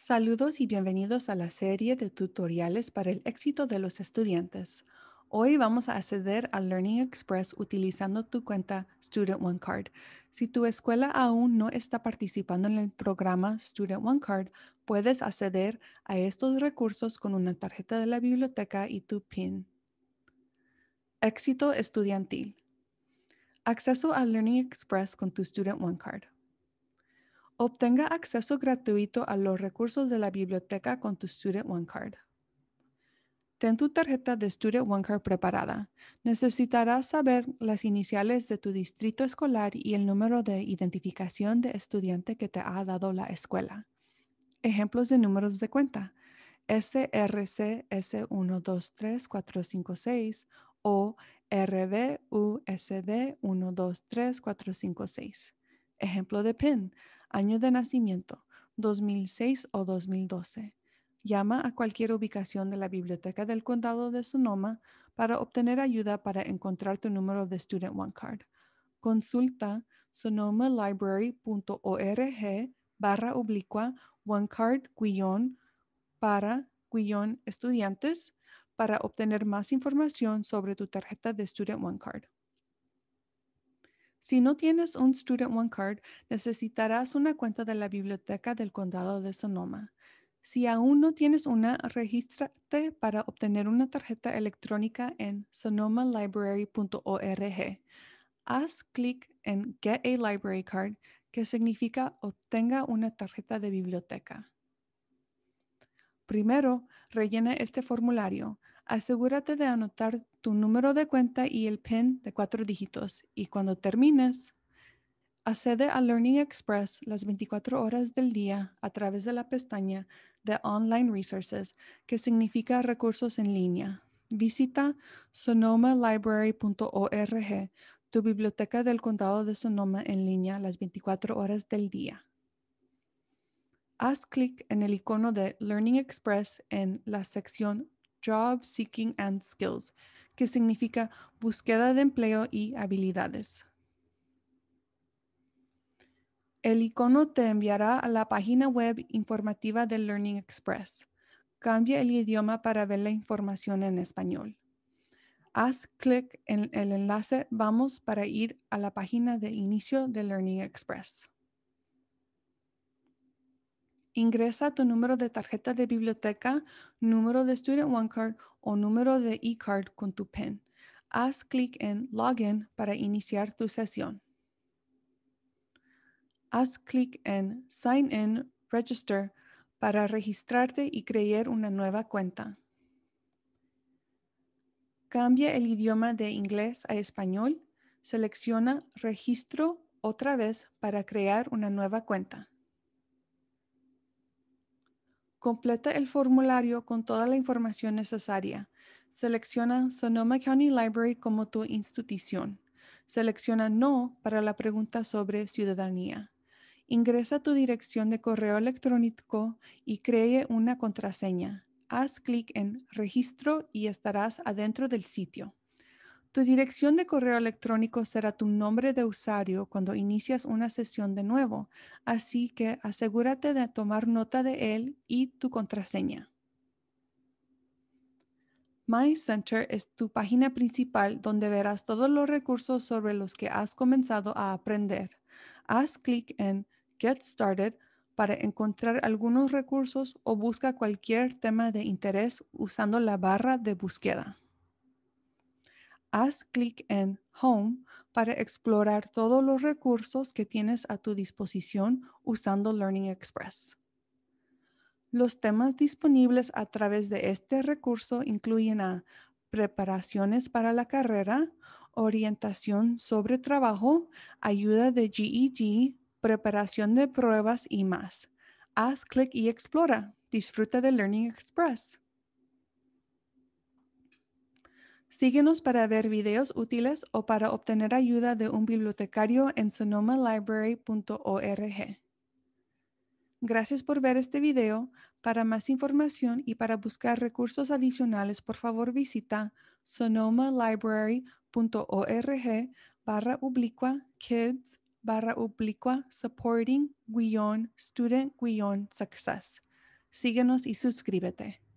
Saludos y bienvenidos a la serie de tutoriales para el éxito de los estudiantes. Hoy vamos a acceder a Learning Express utilizando tu cuenta Student One Card. Si tu escuela aún no está participando en el programa Student One Card, puedes acceder a estos recursos con una tarjeta de la biblioteca y tu PIN. Éxito estudiantil. Acceso a Learning Express con tu Student One Card. Obtenga acceso gratuito a los recursos de la biblioteca con tu Student One Card. Ten tu tarjeta de Student One Card preparada. Necesitarás saber las iniciales de tu distrito escolar y el número de identificación de estudiante que te ha dado la escuela. Ejemplos de números de cuenta. SRCS123456 o RBUSD123456. Ejemplo de PIN, año de nacimiento, 2006 o 2012. Llama a cualquier ubicación de la biblioteca del condado de Sonoma para obtener ayuda para encontrar tu número de Student One Card. Consulta sonomalibrary.org barra oblicua OneCard para estudiantes para obtener más información sobre tu tarjeta de Student OneCard. Si no tienes un Student One Card, necesitarás una cuenta de la Biblioteca del Condado de Sonoma. Si aún no tienes una, regístrate para obtener una tarjeta electrónica en sonomalibrary.org. Haz clic en Get a Library Card, que significa obtenga una tarjeta de biblioteca. Primero, rellena este formulario asegúrate de anotar tu número de cuenta y el PIN de cuatro dígitos y cuando termines, accede a Learning Express las 24 horas del día a través de la pestaña de Online Resources, que significa recursos en línea. Visita sonomalibrary.org, tu biblioteca del condado de Sonoma en línea las 24 horas del día. Haz clic en el icono de Learning Express en la sección Job Seeking and Skills, que significa búsqueda de empleo y habilidades. El icono te enviará a la página web informativa del Learning Express. Cambia el idioma para ver la información en español. Haz clic en el enlace Vamos para ir a la página de inicio de Learning Express. Ingresa tu número de tarjeta de biblioteca, número de Student OneCard Card o número de eCard con tu PIN. Haz clic en Login para iniciar tu sesión. Haz clic en Sign in Register para registrarte y crear una nueva cuenta. Cambia el idioma de inglés a español. Selecciona Registro otra vez para crear una nueva cuenta. Completa el formulario con toda la información necesaria. Selecciona Sonoma County Library como tu institución. Selecciona No para la pregunta sobre ciudadanía. Ingresa tu dirección de correo electrónico y cree una contraseña. Haz clic en Registro y estarás adentro del sitio. Tu dirección de correo electrónico será tu nombre de usuario cuando inicias una sesión de nuevo, así que asegúrate de tomar nota de él y tu contraseña. My Center es tu página principal donde verás todos los recursos sobre los que has comenzado a aprender. Haz clic en Get Started para encontrar algunos recursos o busca cualquier tema de interés usando la barra de búsqueda haz clic en Home para explorar todos los recursos que tienes a tu disposición usando Learning Express. Los temas disponibles a través de este recurso incluyen a preparaciones para la carrera, orientación sobre trabajo, ayuda de GED, preparación de pruebas y más. Haz clic y explora. Disfruta de Learning Express. Síguenos para ver videos útiles o para obtener ayuda de un bibliotecario en sonomalibrary.org. Gracias por ver este video. Para más información y para buscar recursos adicionales, por favor visita sonomalibrary.org barra kids barra supporting student success. Síguenos y suscríbete.